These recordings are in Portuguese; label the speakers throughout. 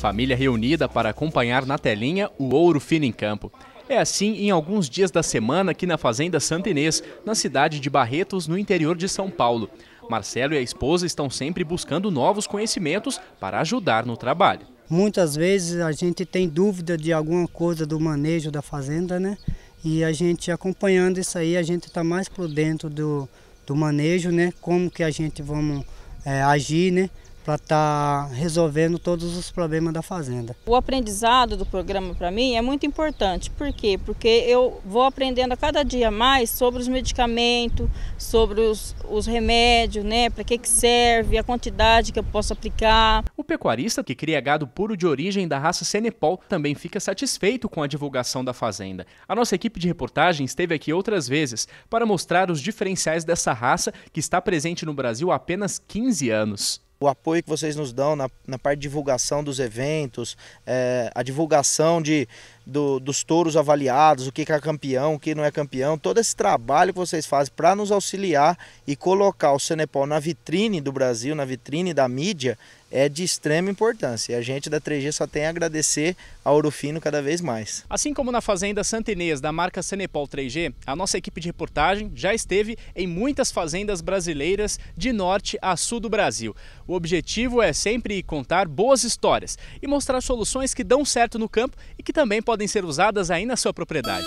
Speaker 1: Família reunida para acompanhar na telinha o ouro fino em campo. É assim em alguns dias da semana aqui na Fazenda Santa Inês, na cidade de Barretos, no interior de São Paulo. Marcelo e a esposa estão sempre buscando novos conhecimentos para ajudar no trabalho.
Speaker 2: Muitas vezes a gente tem dúvida de alguma coisa do manejo da fazenda, né? E a gente acompanhando isso aí, a gente está mais por dentro do, do manejo, né? Como que a gente vamos é, agir, né? para estar tá resolvendo todos os problemas da fazenda. O aprendizado do programa para mim é muito importante. Por quê? Porque eu vou aprendendo a cada dia mais sobre os medicamentos, sobre os, os remédios, né? Para que, que serve, a quantidade que eu posso aplicar. O
Speaker 1: pecuarista que cria gado puro de origem da raça Senepol também fica satisfeito com a divulgação da fazenda. A nossa equipe de reportagem esteve aqui outras vezes para mostrar os diferenciais dessa raça que está presente no Brasil há apenas 15 anos o apoio que vocês nos dão na, na parte de divulgação dos eventos, é, a divulgação de do, dos touros avaliados, o que, é campeão, o que não é campeão, todo esse trabalho que vocês fazem para nos auxiliar e colocar o Senepol na vitrine do Brasil, na vitrine da mídia, é de extrema importância. E a gente da 3G só tem a agradecer a Orofino cada vez mais. Assim como na Fazenda Santa Inês, da marca Senepol 3G, a nossa equipe de reportagem já esteve em muitas fazendas brasileiras de norte a sul do Brasil. O objetivo é sempre contar boas histórias e mostrar soluções que dão certo no campo e que também podem podem ser usadas aí na sua propriedade.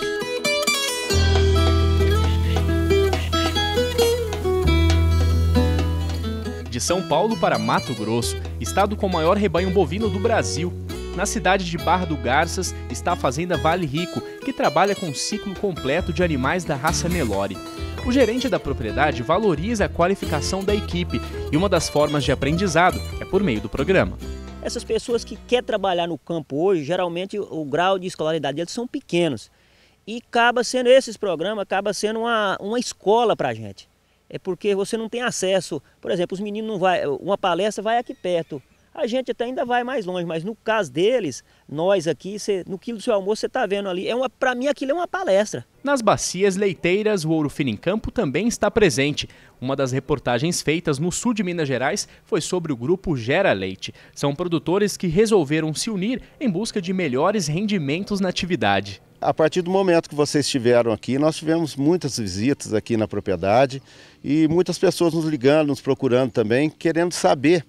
Speaker 1: De São Paulo para Mato Grosso, estado com o maior rebanho bovino do Brasil. Na cidade de Barra do Garças está a fazenda Vale Rico, que trabalha com um ciclo completo de animais da raça Nelore. O gerente da propriedade valoriza a qualificação da equipe e uma das formas de aprendizado é por meio do programa.
Speaker 2: Essas pessoas que querem trabalhar no campo hoje, geralmente o grau de escolaridade deles são pequenos. E acaba sendo esses programas, acaba sendo uma, uma escola para a gente. É porque você não tem acesso. Por exemplo, os meninos não vai, uma palestra vai aqui perto a gente até ainda vai mais longe, mas no caso deles, nós aqui, cê, no quilo do seu almoço, você está vendo ali, é uma, para mim aquilo é uma palestra. Nas bacias leiteiras, o ouro fino em
Speaker 1: campo também está presente. Uma das reportagens feitas no sul de Minas Gerais foi sobre o grupo Gera Leite. São produtores que resolveram se unir em busca de melhores rendimentos
Speaker 3: na atividade a partir do momento que vocês estiveram aqui, nós tivemos muitas visitas aqui na propriedade e muitas pessoas nos ligando, nos procurando também, querendo saber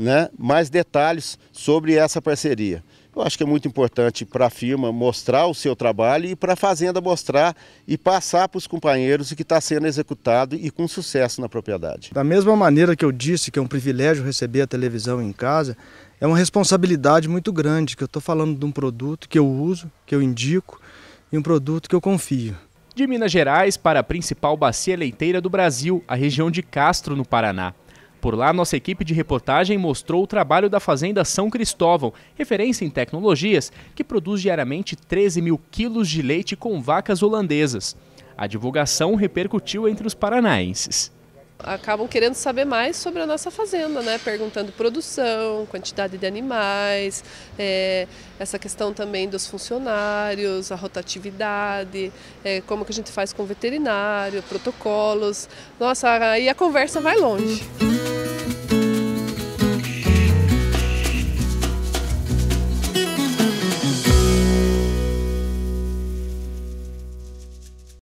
Speaker 3: né, mais detalhes sobre essa parceria. Eu acho que é muito importante para a firma mostrar o seu trabalho e para a fazenda mostrar e passar para os companheiros o que está sendo executado e com sucesso na propriedade.
Speaker 1: Da mesma maneira que eu disse que é um privilégio receber a televisão em casa, é uma responsabilidade muito grande que eu estou falando de um produto que eu uso, que eu indico e um produto que eu confio. De Minas Gerais para a principal bacia leiteira do Brasil, a região de Castro, no Paraná. Por lá, nossa equipe de reportagem mostrou o trabalho da Fazenda São Cristóvão, referência em tecnologias, que produz diariamente 13 mil quilos de leite com vacas holandesas. A divulgação repercutiu entre os paranaenses acabam querendo saber mais sobre a nossa fazenda, né? Perguntando produção, quantidade de animais, é, essa questão também dos funcionários, a rotatividade, é, como que a gente faz com veterinário, protocolos. Nossa, aí a conversa vai longe.